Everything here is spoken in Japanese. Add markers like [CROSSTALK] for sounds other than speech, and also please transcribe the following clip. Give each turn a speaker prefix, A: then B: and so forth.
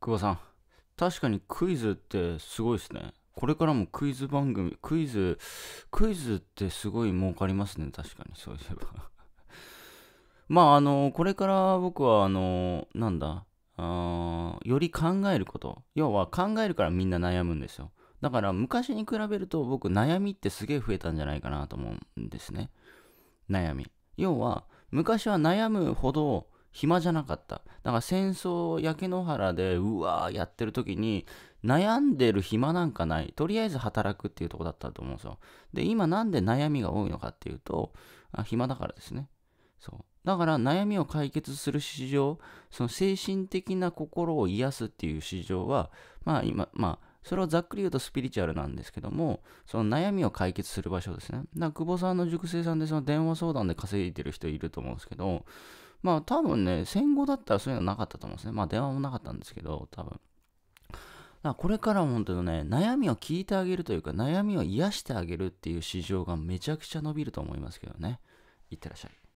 A: 久保さん、確かにクイズってすごいですね。これからもクイズ番組、クイズ、クイズってすごい儲かりますね。確かに、そういえば [LAUGHS] まあ、あの、これから僕は、あの、なんだ、あより考えること。要は考えるからみんな悩むんですよ。だから昔に比べると僕悩みってすげえ増えたんじゃないかなと思うんですね。悩み。要は昔は悩むほど暇じゃなかった。だから戦争、焼け野原で、うわーやってる時に、悩んでる暇なんかない。とりあえず働くっていうとこだったと思うんですよ。で、今なんで悩みが多いのかっていうと、あ暇だからですね。そう。だから悩みを解決する市場、その精神的な心を癒すっていう市場は、まあ今、まあ、それをざっくり言うとスピリチュアルなんですけども、その悩みを解決する場所ですね。だから久保さんの塾生さんでその電話相談で稼いでる人いると思うんですけど、まあ多分ね、戦後だったらそういうのなかったと思うんですね。まあ電話もなかったんですけど、多分。だこれからも本当ね、悩みを聞いてあげるというか、悩みを癒してあげるっていう市場がめちゃくちゃ伸びると思いますけどね。いってらっしゃい。